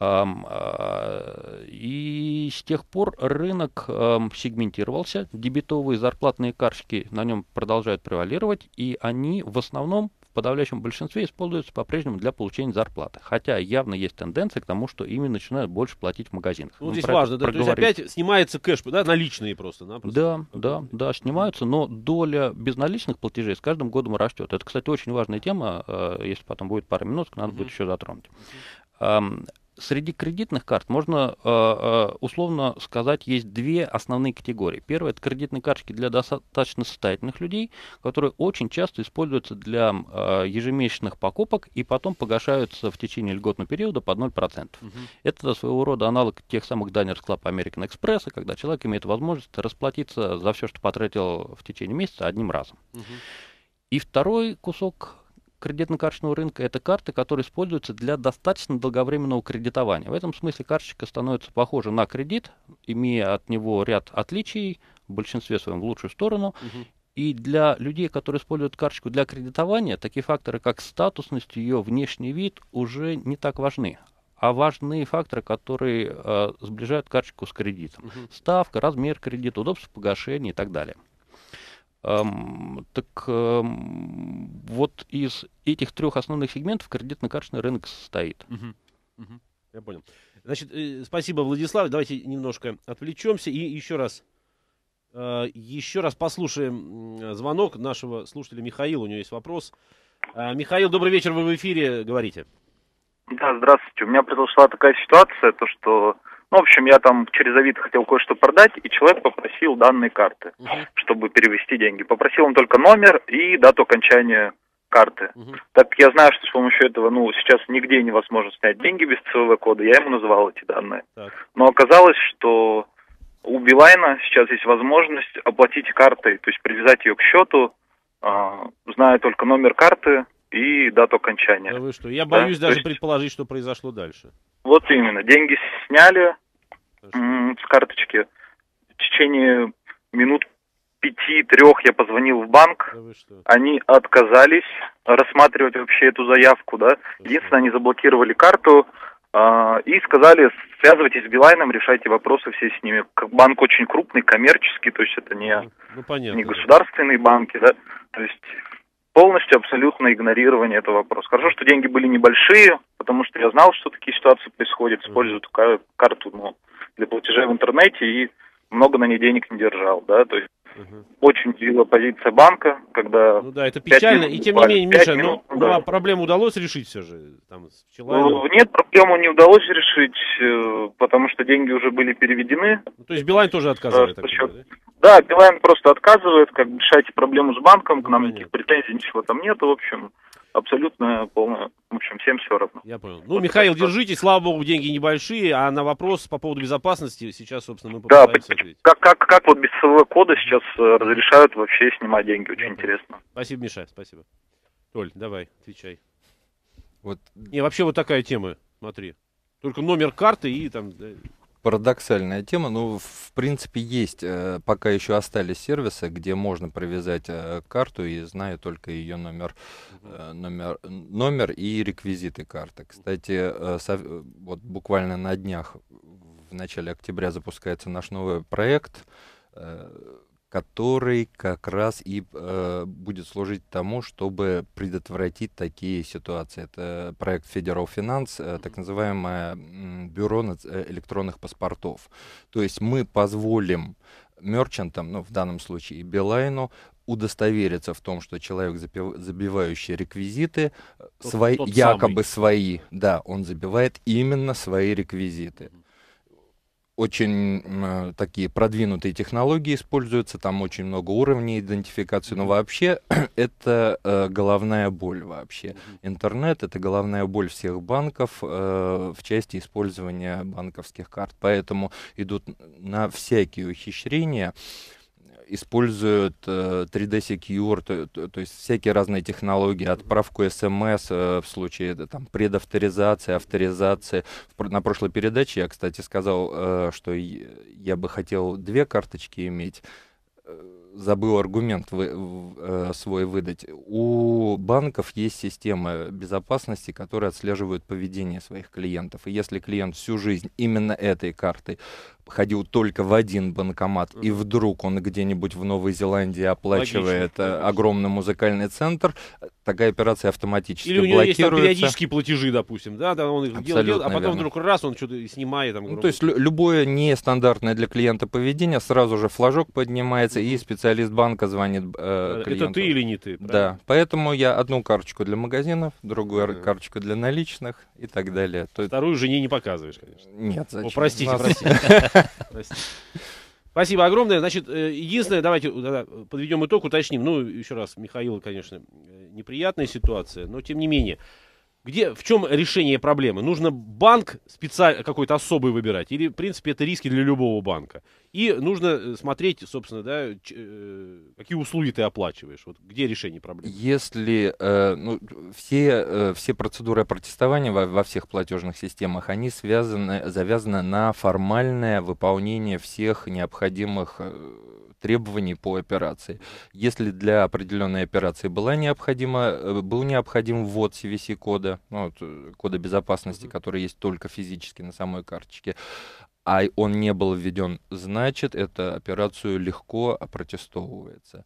А, и с тех пор рынок сегментировался, дебетовые зарплатные карточки на нем продолжают превалировать, и они в основном в подавляющем большинстве используются по-прежнему для получения зарплаты. Хотя явно есть тенденция к тому, что ими начинают больше платить в магазинах. Ну, здесь важно, да, то есть опять снимается кэш, да, наличные просто, да? да, да, да, снимаются, но доля безналичных платежей с каждым годом растет. Это, кстати, очень важная тема, а, если потом будет пара минут, надо будет еще затронуть среди кредитных карт можно э, э, условно сказать, есть две основные категории. Первая – это кредитные карточки для достаточно состоятельных людей, которые очень часто используются для э, ежемесячных покупок и потом погашаются в течение льготного периода под 0%. Угу. Это своего рода аналог тех самых Diners Club American Express, когда человек имеет возможность расплатиться за все, что потратил в течение месяца одним разом. Угу. И второй кусок кредитно-карточного рынка – это карты, которые используются для достаточно долговременного кредитования. В этом смысле карточка становится похожа на кредит, имея от него ряд отличий, в большинстве своем в лучшую сторону. Угу. И для людей, которые используют карточку для кредитования, такие факторы, как статусность, ее внешний вид уже не так важны а важные факторы, которые э, сближают карточку с кредитом. Угу. Ставка, размер кредита, удобство погашения и так далее. Эм, так эм, вот из этих трех основных сегментов кредитно-карточный рынок состоит. Я понял. Значит, э, спасибо, Владислав. Давайте немножко отвлечемся и еще раз э, еще раз послушаем звонок нашего слушателя Михаила. У него есть вопрос. Э, Михаил, добрый вечер, вы в эфире, говорите. Да, здравствуйте. У меня произошла такая ситуация, то что ну, в общем, я там через Авито хотел кое-что продать, и человек попросил данные карты, Uh-huh. чтобы перевести деньги. Попросил он только номер и дату окончания карты. Uh-huh. Так я знаю, что с помощью этого, ну, сейчас нигде невозможно снять деньги без ЦВВ-кода, я ему называл эти данные. Так. Но оказалось, что у Билайна сейчас есть возможность оплатить картой, то есть привязать ее к счету, а, зная только номер карты и дату окончания. Да вы что, я боюсь да? даже есть... предположить, что произошло дальше. Вот именно. Деньги сняли с карточки. В течение минут пяти-трех я позвонил в банк. Да Они отказались рассматривать вообще эту заявку, да. Единственное, они заблокировали карту э, и сказали, связывайтесь с Билайном, решайте вопросы все с ними. Банк очень крупный, коммерческий, то есть это не, Ну, ну не государственные банки, да. То есть полностью, абсолютно игнорирование этого вопроса. Хорошо, что деньги были небольшие, потому что я знал, что такие ситуации происходят, используют карту ну, для платежей в интернете и много на ней денег не держал, да, то есть Угу. Очень удивила позиция банка, когда... Ну да, это печально. И тем не менее, Миша, ну, минут, ну, да. проблему удалось решить все же? Там, с ну, нет, проблему не удалось решить, э, потому что деньги уже были переведены. Ну, то есть Билайн тоже отказывает? Э, так, счет... да? да, Билайн просто отказывает, как решайте проблему с банком, к ну, нам никаких претензий, ничего там нет, в общем абсолютно полное, в общем, всем все равно. Я понял. Ну, вот Михаил, так, держитесь, слава богу, деньги небольшие, а на вопрос по поводу безопасности сейчас, собственно, мы попытаемся да, ответить. Как, как, как вот без СВ-кода сейчас э, разрешают вообще снимать деньги, очень да, интересно. Спасибо, Миша, спасибо. Толь, давай, отвечай. Вот. Не, вообще вот такая тема, смотри. Только номер карты и там... Парадоксальная тема, но ну, в принципе есть, э, пока еще остались сервисы, где можно привязать э, карту и зная только ее номер, э, номер, номер и реквизиты карты. Кстати, вот буквально на днях в начале октября запускается наш новый проект который как раз и э, будет служить тому, чтобы предотвратить такие ситуации. Это проект Федерал Финанс, э, так называемое бюро э, электронных паспортов. То есть мы позволим мерчантам, ну, в данном случае и Билайну, удостовериться в том, что человек, забивающий реквизиты, тот, свои, тот якобы самый. свои, да, он забивает именно свои реквизиты. Mm-hmm очень э, такие продвинутые технологии используются, там очень много уровней идентификации, но вообще *clears throat* это э, головная боль вообще. Интернет — это головная боль всех банков э, в части использования банковских карт, поэтому идут на всякие ухищрения используют 3D э, Secure, то, то, то есть всякие разные технологии, отправку смс эм э, в случае там, предавторизации, авторизации. На прошлой передаче я, кстати, сказал, э, что я бы хотел две карточки иметь забыл аргумент свой выдать. У банков есть системы безопасности, которые отслеживают поведение своих клиентов. И если клиент всю жизнь именно этой картой ходил только в один банкомат, и вдруг он где-нибудь в Новой Зеландии оплачивает э, Логично, огромный музыкальный центр, такая операция автоматически Или у него есть там, периодические платежи, допустим, да, да он их Абсолютно делал, а потом верно. вдруг раз он что-то снимает. Там, ну, то есть любое нестандартное для клиента поведение, сразу же флажок поднимается, и специалист банка звонит э, клиенту. Э, это ты или не ты? Правильно? Да, поэтому я одну карточку для магазинов, другую да. карточку для наличных и так далее. То... Вторую жене не показываешь, конечно. Нет, зачем? О, простите, простите. *laughs* *laughs* Спасибо огромное. Значит, э, единственное, давайте э, подведем итог, уточним. Ну, еще раз, Михаил, конечно, э, неприятная ситуация, но тем не менее. Где, в чем решение проблемы? Нужно банк специально какой-то особый выбирать, или, в принципе, это риски для любого банка. И нужно э, смотреть, собственно, да, э, какие услуги ты оплачиваешь. Вот где решение проблемы? Если э, ну, все, э, все процедуры протестования во, во всех платежных системах, они связаны, завязаны на формальное выполнение всех необходимых э, требований по операции. Если для определенной операции была необходима, э, был необходим ввод CVC-кода, ну, вот, э, кода безопасности, mm-hmm. который есть только физически на самой карточке, а он не был введен, значит, эта операцию легко опротестовывается.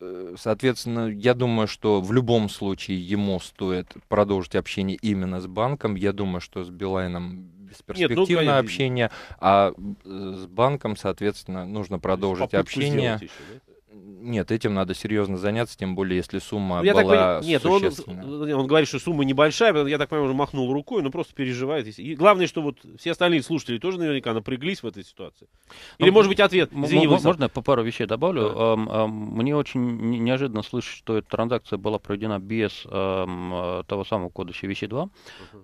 Э, соответственно, я думаю, что в любом случае ему стоит продолжить общение именно с банком. Я думаю, что с Билайном бесперспективное Нет, ну, общение, а э, с банком, соответственно, нужно продолжить общение. Еще, да? Нет, этим надо серьезно заняться, тем более, если сумма ну, я была понимаю, Нет, ну, он, э, он говорит, что сумма небольшая, я так понимаю, уже махнул рукой, но ну, просто переживает. И главное, что вот все остальные слушатели тоже наверняка напряглись в этой ситуации. Или, ну, может быть, ответ, извини, вы... Можно я по пару вещей добавлю? Да. Эм, эм, мне очень неожиданно слышать, что эта транзакция была проведена без эм, э, того самого кода CVC2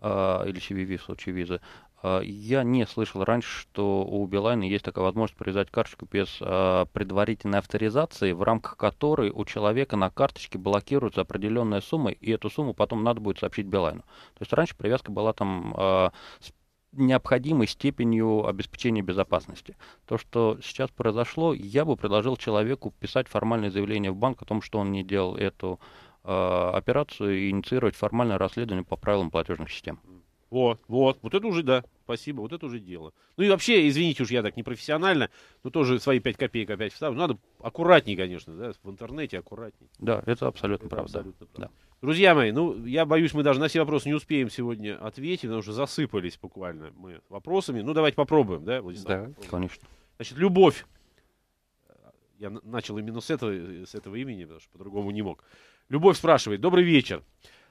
uh э, или CVV в случае визы. А, я не слышал раньше, что у Билайна есть такая возможность привязать карточку без а, предварительной авторизации, в рамках которой у человека на карточке блокируется определенная сумма, и эту сумму потом надо будет сообщить Билайну. То есть раньше привязка была там а, с необходимой степенью обеспечения безопасности. То, что сейчас произошло, я бы предложил человеку писать формальное заявление в банк о том, что он не делал эту операцию и инициировать формальное расследование по правилам платежных систем. Вот, вот, вот это уже, да, спасибо, вот это уже дело. Ну и вообще, извините уж, я так непрофессионально, но тоже свои 5 копеек опять вставлю. Надо аккуратней, конечно, да, в интернете аккуратней. Да, это абсолютно это правда. Абсолютно правда. Да. Друзья мои, ну, я боюсь, мы даже на все вопросы не успеем сегодня ответить, потому что засыпались буквально мы вопросами. Ну, давайте попробуем, да, Владислав? Да, попробуем. конечно. Значит, любовь. Я начал именно с этого, с этого имени, потому что по-другому не мог. Любовь спрашивает. Добрый вечер.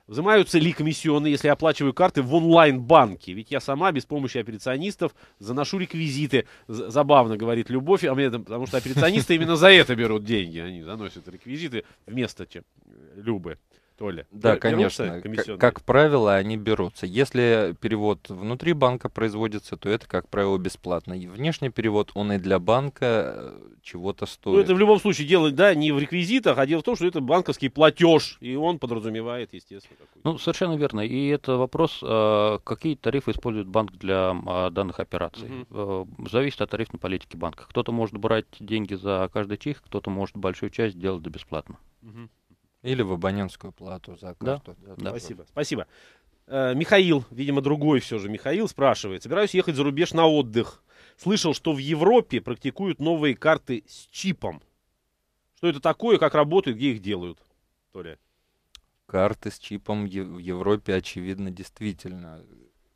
Взимаются ли комиссионные, если я оплачиваю карты в онлайн-банке? Ведь я сама без помощи операционистов заношу реквизиты. З забавно, говорит Любовь, а мне, потому что операционисты именно за это берут деньги. Они заносят реквизиты вместо чем э, Любы. Оля. Да, конечно. Как, правило, они берутся. Если перевод внутри банка производится, то это, как правило, бесплатно. внешний перевод, он и для банка э, чего-то стоит. Ну, это в любом случае дело, да, не в реквизитах, а дело в том, что это банковский платеж, и он подразумевает, естественно, какой-то. Ну, совершенно верно. И это вопрос, э, какие тарифы использует банк для а, данных операций. Угу. Зависит от тарифной политики банка. Кто-то может брать деньги за каждый чих, кто-то может большую часть делать бесплатно. Угу. Или в абонентскую плату за карту. Да? Да, да. Спасибо. Спасибо. Э, Михаил, видимо, другой все же Михаил спрашивает. Собираюсь ехать за рубеж на отдых. Слышал, что в Европе практикуют новые карты с чипом. Что это такое, как работают, где их делают? Толя. Карты с чипом в Европе, очевидно, действительно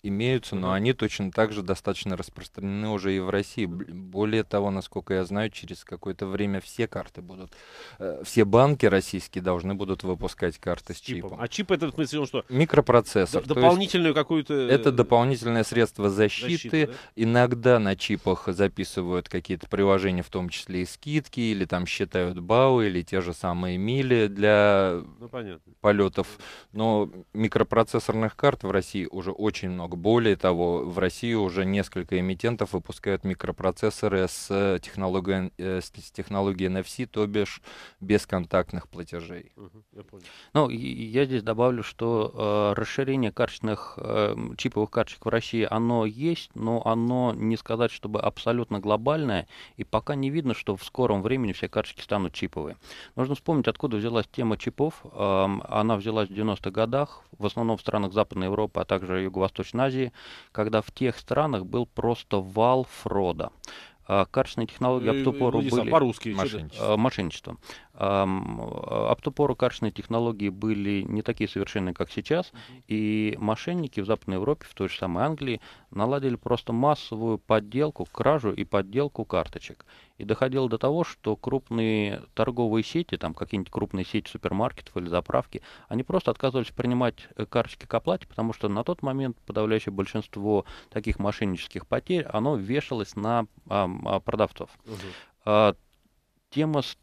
имеются, но они точно так же достаточно распространены уже и в России. Более того, насколько я знаю, через какое-то время все карты будут, э, все банки российские должны будут выпускать карты с, чипом. А чип это в смысле что? Микропроцессор. Д- дополнительную какую-то... Э, это дополнительное средство защиты. защиты да? Иногда на чипах записывают какие-то приложения, в том числе и скидки, или там считают баллы, или те же самые мили для ну, понятно. полетов. Но микропроцессорных карт в России уже очень много много. Более того, в России уже несколько эмитентов выпускают микропроцессоры с э, технологией, э, с технологией NFC, то бишь бесконтактных платежей. Ну, я здесь добавлю, что э, расширение карточных, э, чиповых карточек в России, оно есть, но оно, не сказать, чтобы абсолютно глобальное, и пока не видно, что в скором времени все карточки станут чиповые. Нужно вспомнить, откуда взялась тема чипов. Э, она взялась в 90-х годах, в основном в странах Западной Европы, а также Юго-Восточной Азии, когда в тех странах был просто вал фрода а, карточные технологии об э, ту ну, пору были... По-русски мошенничество. А, мошенничество. А в пору карточные технологии были не такие совершенные, как сейчас, и мошенники в Западной Европе, в той же самой Англии, наладили просто массовую подделку, кражу и подделку карточек. И доходило до того, что крупные торговые сети, там какие-нибудь крупные сети супермаркетов или заправки, они просто отказывались принимать э, карточки к оплате, потому что на тот момент подавляющее большинство таких мошеннических потерь, оно вешалось на а, продавцов. Угу. А, тема с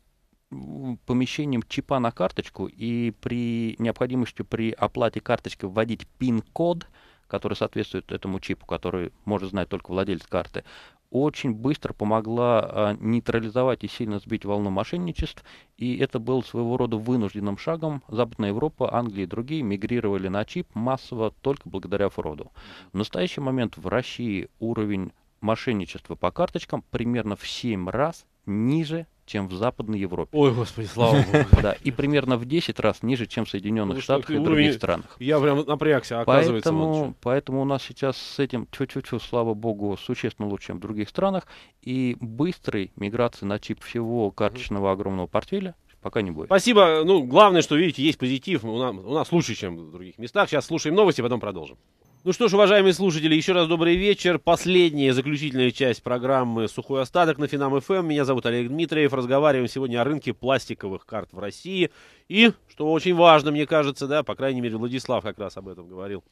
помещением чипа на карточку и при необходимости при оплате карточки вводить пин-код, который соответствует этому чипу, который может знать только владелец карты, очень быстро помогла а, нейтрализовать и сильно сбить волну мошенничеств, и это был своего рода вынужденным шагом. Западная Европа, Англия и другие мигрировали на чип массово только благодаря фроду. В настоящий момент в России уровень мошенничество по карточкам примерно в 7 раз ниже, чем в Западной Европе. Ой, господи, слава *laughs* богу. Да, и примерно в 10 раз ниже, чем в Соединенных ну, Штатах и других странах. Я прям напрягся, оказывается. Поэтому, поэтому у нас сейчас с этим, чуть-чуть, слава богу, существенно лучше, чем в других странах. И быстрой миграции на чип всего карточного огромного портфеля пока не будет. Спасибо. Ну, главное, что видите, есть позитив. У нас, у нас лучше, чем в других местах. Сейчас слушаем новости, потом продолжим. Ну что ж, уважаемые слушатели, еще раз добрый вечер. Последняя, заключительная часть программы «Сухой остаток» на Финам ФМ. Эм. Меня зовут Олег Дмитриев. Разговариваем сегодня о рынке пластиковых карт в России. И, что очень важно, мне кажется, да, по крайней мере, Владислав как раз об этом говорил,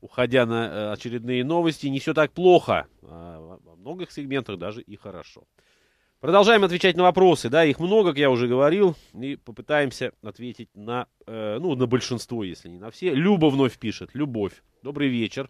уходя на э, очередные новости, не все так плохо. А во многих сегментах даже и хорошо. Продолжаем отвечать на вопросы, да, их много, как я уже говорил, и попытаемся ответить на, э, ну, на большинство, если не на все. Люба вновь пишет, Любовь, добрый вечер.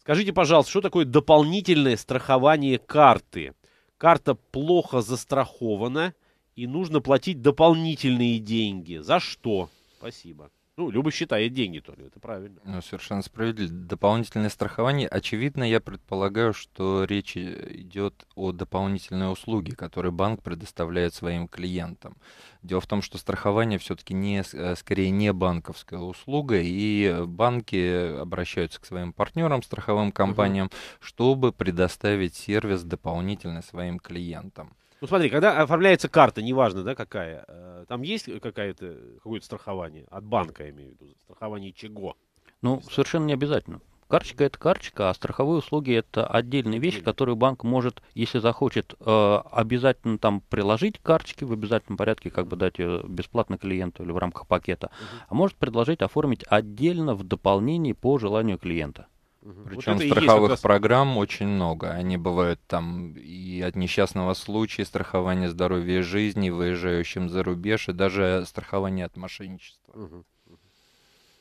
Скажите, пожалуйста, что такое дополнительное страхование карты? Карта плохо застрахована, и нужно платить дополнительные деньги. За что? Спасибо. Ну, Люба считает деньги, то ли, это правильно. Ну, совершенно справедливо. Дополнительное страхование. Очевидно, я предполагаю, что речь идет о дополнительной услуге, которую банк предоставляет своим клиентам. Дело в том, что страхование все-таки не, э, скорее не банковская услуга, и банки обращаются к своим партнерам, страховым компаниям, угу. чтобы предоставить сервис дополнительный своим клиентам. Ну смотри, когда оформляется карта, неважно, да, какая, э, там есть какая-то, какое-то страхование? От банка, я имею в виду. Страхование чего? Ну, совершенно не обязательно. Карточка это карточка, а страховые услуги это отдельная вещь, которую банк может, если захочет, э, обязательно там приложить карточки в обязательном порядке, как бы дать ее бесплатно клиенту или в рамках пакета, а может предложить оформить отдельно в дополнении по желанию клиента. Причем вот страховых раз... программ очень много. Они бывают там и от несчастного случая, страхование здоровья и жизни, выезжающим за рубеж, и даже страхование от мошенничества. Угу.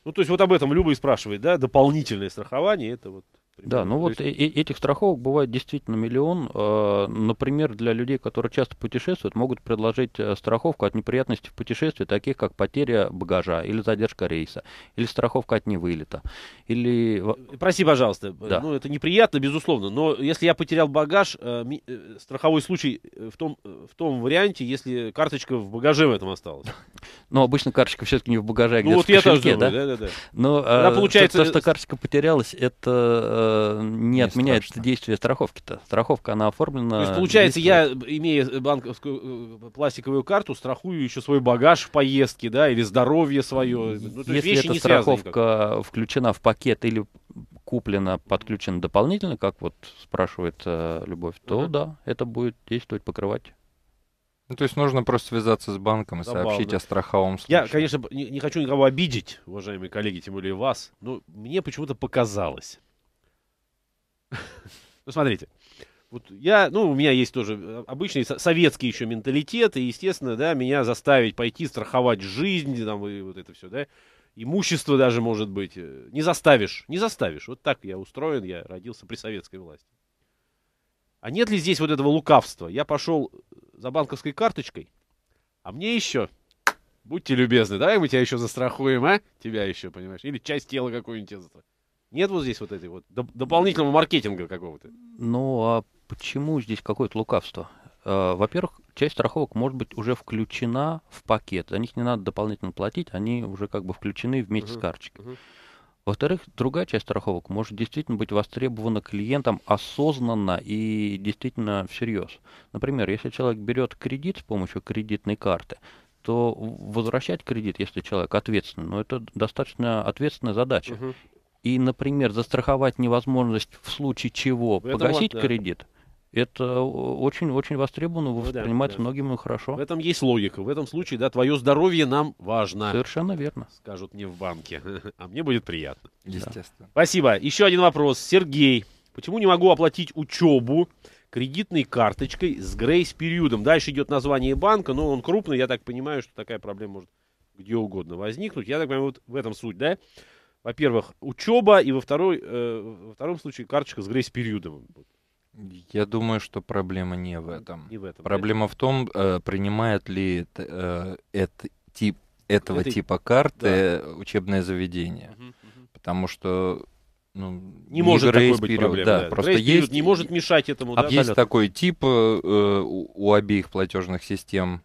Ну, то есть вот об этом Люба и спрашивает, да, дополнительное страхование, это вот примерно. Да, ну То вот есть... э- этих страховок бывает действительно миллион. А, например, для людей, которые часто путешествуют, могут предложить э, страховку от неприятностей в путешествии, таких как потеря багажа или задержка рейса, или страховка от невылета, или... Прости, пожалуйста, э, да. ну это неприятно, безусловно, но если я потерял багаж, э, страховой случай в том, в том варианте, если карточка в багаже в этом осталась. *laughs* Но ну, обычно карточка все-таки не в багаже, а ну, где-то вот в кошельке, я тоже да? Но, получается... то, что карточка потерялась, это не, отменяет страшно. действие страховки-то. Страховка, она оформлена. То есть, получается, я, имея банковскую э, пластиковую карту, страхую еще свой багаж в поездке, да, или здоровье свое. Ну, Если эта страховка включена в пакет или куплена, подключена дополнительно, как вот спрашивает э, Любовь, то uh-huh. да, это будет действовать, покрывать. Ну, то есть нужно просто связаться с банком и Забавно. сообщить о страховом случае. Я, конечно, не, не хочу никого обидеть, уважаемые коллеги, тем более вас, но мне почему-то показалось, *laughs* Ну, смотрите. Вот я, ну, у меня есть тоже э, обычный советский еще менталитет, и, естественно, да, меня заставить пойти страховать жизнь, там, и вот это все, да, имущество даже, может быть, э, не заставишь, не заставишь. Вот так я устроен, я родился при советской власти. А нет ли здесь вот этого лукавства? Я пошел э, за банковской карточкой, а мне еще, будьте любезны, давай мы тебя еще застрахуем, а? Тебя еще, понимаешь? Или часть тела какую-нибудь застрахуем. Нет вот здесь вот этой вот доп- дополнительного маркетинга какого-то? Ну, а почему здесь какое-то лукавство? А, во-первых, часть страховок может быть уже включена в пакет. За них не надо дополнительно платить, они уже как бы включены вместе uh-huh. с карточкой. Uh-huh. Во-вторых, другая часть страховок может действительно быть востребована клиентом осознанно и действительно всерьез. Например, если человек берет кредит с помощью кредитной карты, то возвращать кредит, если человек ответственный, ну это достаточно ответственная задача. Угу и, например, застраховать невозможность в случае чего это погасить вот, да. кредит, это очень-очень востребовано, ну, воспринимается да, да. многим хорошо. В этом есть логика. В этом случае, да, твое здоровье нам важно. Совершенно верно. Скажут мне в банке. *laughs* А мне будет приятно. Естественно. Да. Спасибо. Еще один вопрос. Сергей. Почему не могу оплатить учебу кредитной карточкой с грейс-периодом? Дальше идет название банка, но он крупный. Я так понимаю, что такая проблема может где угодно возникнуть. Я так понимаю, вот в этом суть, да? во-первых, учеба, и во, второй, э, во втором случае карточка с грейс-периодом. Я думаю, что проблема не в этом. Не в этом проблема да? в том, э, принимает ли э, это, тип, этого это... типа карты да. учебное заведение. Угу, угу. Потому что ну, не может такой быть проблемы. Да, да. Просто есть, не может мешать этому. А да, есть полет. такой тип э, у, у обеих платежных систем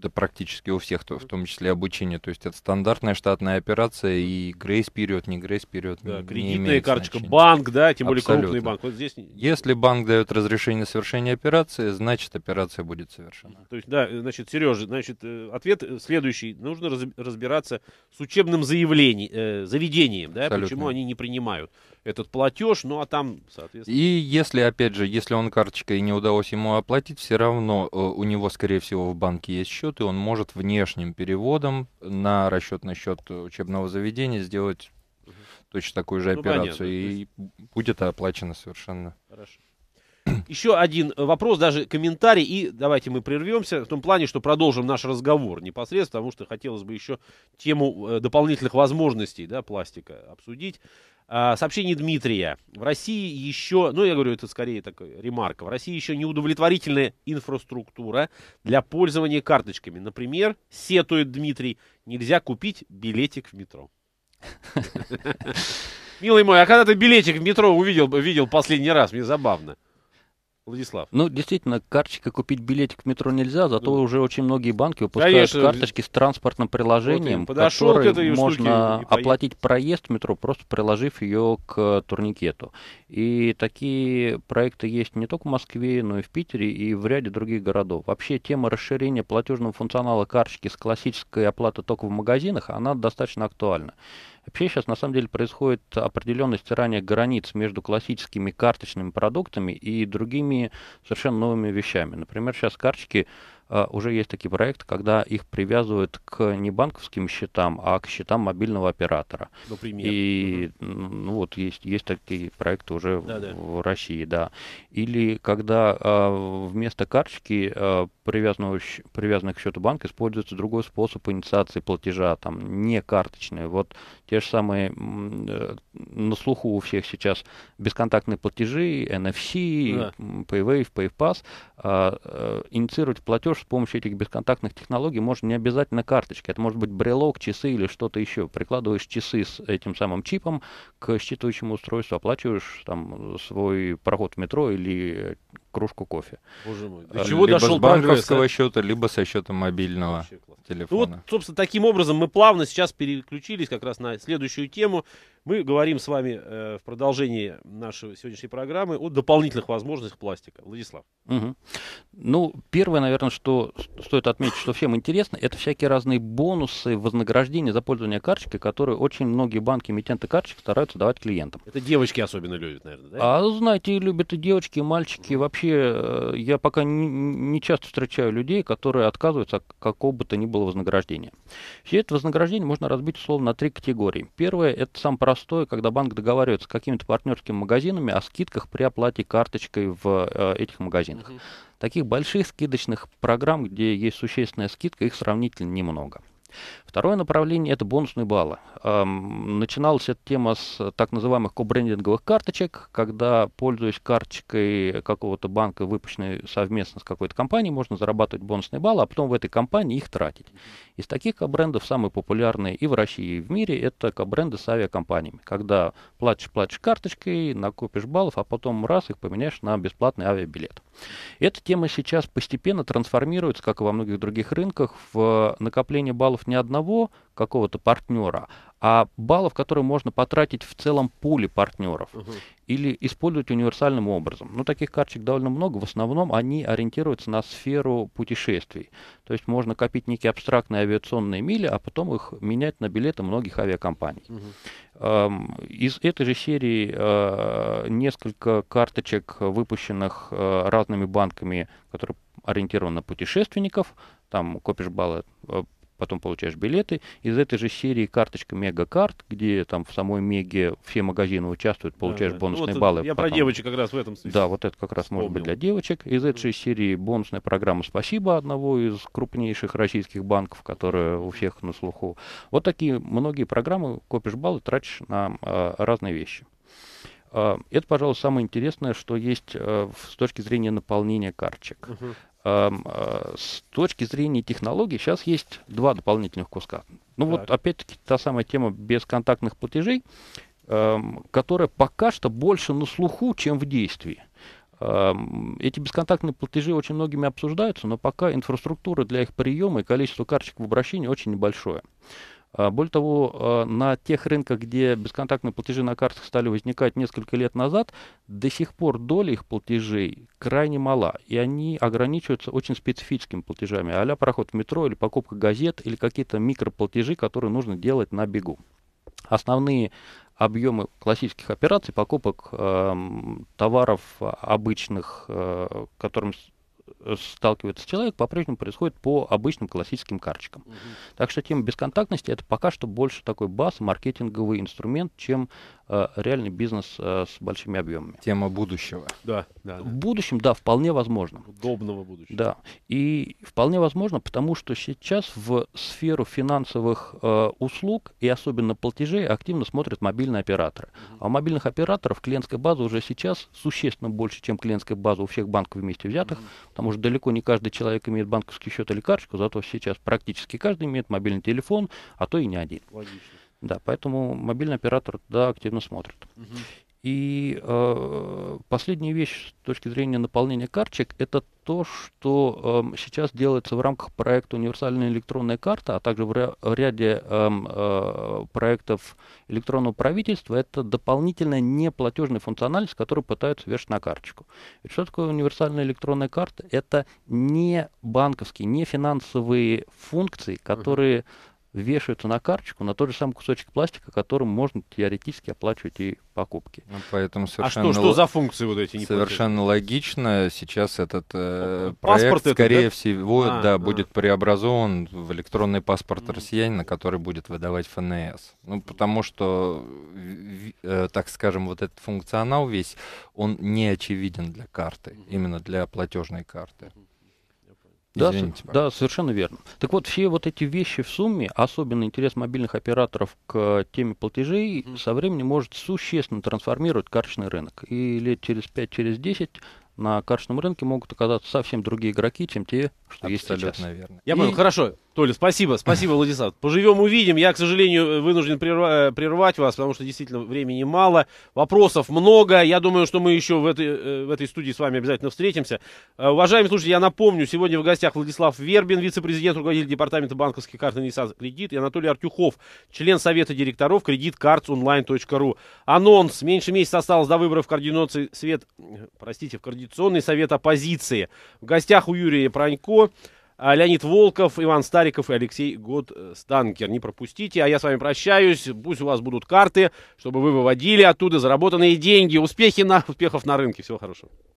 да, практически у всех, то, в том числе обучение. То есть это стандартная штатная операция и грейс период, не грейс период. Да, не кредитная имеет карточка, значения. банк, да, тем более Абсолютно. крупный банк. Вот здесь... Если банк дает разрешение совершения операции, значит операция будет совершена. То есть, да, значит, Сережа, значит, э, ответ э, следующий. Нужно разбираться с учебным заявлением, э, заведением, да, Абсолютно. почему они не принимают этот платеж, ну а там, соответственно... И если, опять же, если он карточкой не удалось ему оплатить, все равно э, у него, скорее всего, в банке есть счет, и он может внешним переводом на расчетный счет учебного заведения сделать угу. точно такую же ну, операцию, понятно, и есть... будет оплачено совершенно. Хорошо. *clears throat* Еще один э, вопрос, даже комментарий, и давайте мы прервемся в том плане, что продолжим наш разговор непосредственно, потому что хотелось бы еще тему э, дополнительных возможностей да, пластика обсудить. А, сообщение Дмитрия. В России еще, ну я говорю, это скорее такая ремарка, в России еще неудовлетворительная инфраструктура для пользования карточками. Например, сетует Дмитрий, нельзя купить билетик в метро. *laughs* Милый мой, а когда ты билетик в метро увидел, видел последний раз? Мне забавно. Владислав. Ну, действительно, карточка купить билетик в метро нельзя, зато ну, уже очень многие банки выпускают конечно. карточки с транспортным приложением, вот подошел к этой можно оплатить проезд в метро, просто приложив ее к турникету. И такие проекты есть не только в Москве, но и в Питере, и в ряде других городов. Вообще, тема расширения платежного функционала карточки с классической оплатой только в магазинах, она достаточно актуальна. Вообще сейчас на самом деле происходит определенное стирание границ между классическими карточными продуктами и другими совершенно новыми вещами. Например, сейчас карточки Э, уже есть такие проекты, когда их привязывают к не банковским счетам, а к счетам мобильного оператора. Например. И ну, вот есть, есть такие проекты уже да, в, да. России, да. Или когда э, вместо карточки, э, привязанного, привязанной к счету банка, используется другой способ инициации платежа, там, не карточный. Вот те же самые э, на слуху у всех сейчас бесконтактные платежи, NFC, да. PayWave, PayPass. Э, а, э, инициировать платеж с помощью этих бесконтактных технологий можно не обязательно карточки. Это может быть брелок, часы или что-то еще. Прикладываешь часы с этим самым чипом к считывающему устройству, оплачиваешь там свой проход в метро или кружку кофе. Боже мой, до э, чего либо дошел с банковского прогресс, а? счета, либо со счета мобильного телефона. Ну вот, собственно, таким образом мы плавно сейчас переключились как раз на следующую тему. Мы говорим с вами э, в продолжении нашей сегодняшней программы о дополнительных возможностях пластика. Владислав. Угу. Ну, первое, наверное, что стоит отметить, что всем интересно, это всякие разные бонусы, вознаграждения за пользование карточкой, которые очень многие банки, эмитенты карточек стараются давать клиентам. Это девочки особенно любят, наверное, да? А, знаете, любят и девочки, и мальчики, угу. вообще вообще, э, я пока не, не часто встречаю людей, которые отказываются от какого бы то ни было вознаграждения. Все это вознаграждение можно разбить условно на три категории. Первое – это сам простое, когда банк договаривается с какими-то партнерскими магазинами о скидках при оплате карточкой в э, этих магазинах. Угу. Таких больших скидочных программ, где есть существенная скидка, их сравнительно немного. Второе направление – это бонусные баллы. Начиналась эта тема с так называемых кобрендинговых карточек, когда, пользуясь карточкой какого-то банка, выпущенной совместно с какой-то компанией, можно зарабатывать бонусные баллы, а потом в этой компании их тратить. Из таких кобрендов самые популярные и в России, и в мире – это кобренды с авиакомпаниями, когда платишь-платишь карточкой, накопишь баллов, а потом раз их поменяешь на бесплатный авиабилет. Эта тема сейчас постепенно трансформируется, как и во многих других рынках, в накопление баллов не одного какого-то партнера, а баллов, которые можно потратить в целом пуле партнеров угу. или использовать универсальным образом. Ну, таких карточек довольно много, в основном они ориентируются на сферу путешествий. То есть можно копить некие абстрактные авиационные мили, а потом их менять на билеты многих авиакомпаний. Угу. Эм, из этой же серии а, несколько карточек, выпущенных а, разными банками, которые ориентированы на путешественников, там копишь баллы а, потом получаешь билеты. Из этой же серии карточка Мегакарт, где там в самой Меге все магазины участвуют, получаешь да, бонусные вот баллы. Я потом. про девочек как раз в этом смысле. Да, вот это как раз вспомнил. может быть для девочек. Из этой же серии бонусная программа «Спасибо» одного из крупнейших российских банков, которая у всех на слуху. Вот такие многие программы, копишь баллы, тратишь на э, разные вещи. А, это, пожалуй, самое интересное, что есть а, с точки зрения наполнения карчек Uh-huh. Эм, э, с точки зрения технологий сейчас есть два дополнительных куска. Ну так. вот опять-таки та самая тема бесконтактных платежей, эм, которая пока что больше на слуху, чем в действии. Эм, эти бесконтактные платежи очень многими обсуждаются, но пока инфраструктура для их приема и количество карточек в обращении очень небольшое. А, более того, а, на тех рынках, где бесконтактные платежи на картах стали возникать несколько лет назад, до сих пор доля их платежей крайне мала, и они ограничиваются очень специфическими платежами, а-ля проход в метро или покупка газет или какие-то микроплатежи, которые нужно делать на бегу. Основные объемы классических операций, покупок э, товаров обычных, э, которым сталкивается человек, по-прежнему происходит по обычным классическим карточкам. Угу. Так что тема бесконтактности это пока что больше такой баз, маркетинговый инструмент, чем э, реальный бизнес э, с большими объемами. Тема будущего. Да, да, да. будущем, да, вполне возможно. Удобного будущего. Да. И вполне возможно, потому что сейчас в сферу финансовых э, услуг и особенно платежей активно смотрят мобильные операторы. Угу. А у мобильных операторов клиентская база уже сейчас существенно больше, чем клиентская база у всех банков вместе взятых. Угу Потому а что далеко не каждый человек имеет банковский счет или карточку, зато сейчас практически каждый имеет мобильный телефон, а то и не один. Логично. Да, поэтому мобильный оператор да, активно смотрит. Угу. И э, последняя вещь с точки зрения наполнения карточек, это то, что э, сейчас делается в рамках проекта «Универсальная электронная карта», а также в ря ряде э, э, проектов электронного правительства, это дополнительная неплатежная функциональность, которую пытаются вешать на карточку. Ведь что такое универсальная электронная карта? Это не банковские, не финансовые функции, которые... Uh -huh вешаются на карточку, на тот же самый кусочек пластика, которым можно теоретически оплачивать и покупки. Ну, поэтому совершенно а что, л... за функции вот эти? Не совершенно платят? логично. Сейчас этот э, проект, этот, скорее да? всего, а, да, а. будет преобразован в электронный паспорт mm. россиянина, который будет выдавать ФНС. Ну, потому что, э, так скажем, вот этот функционал весь, он не очевиден для карты, mm именно для платежной карты. mm да, Извините, да, совершенно верно. Так вот, все вот эти вещи в сумме, особенно интерес мобильных операторов к э, теме платежей, mm-hmm. со временем может существенно трансформировать карточный рынок. И лет через 5-10 через 10 на карточном рынке могут оказаться совсем другие игроки, чем те, что Абсолютно есть сейчас. Абсолютно верно. Я и... понял, хорошо. Толя, спасибо, спасибо, Владислав. Поживем, увидим. Я, к сожалению, вынужден прерва- прервать вас, потому что действительно времени мало, вопросов много. Я думаю, что мы еще в этой, э, в этой студии с вами обязательно встретимся. Э, уважаемые слушатели, я напомню, сегодня в гостях Владислав Вербин, вице-президент, руководитель департамента банковских карт Nissan Кредит, и Анатолий Артюхов, член совета директоров кредит картсонлайн.ру. Анонс. Меньше месяца осталось до выборов в координационный свет, э, простите, в координационный совет оппозиции. В гостях у Юрия Пронько, а, Леонид Волков, Иван Стариков и Алексей Годстанкер. Не пропустите, а я с вами прощаюсь. Пусть у вас будут карты, чтобы вы выводили оттуда заработанные деньги. Успехи на, успехов на рынке. Всего хорошего.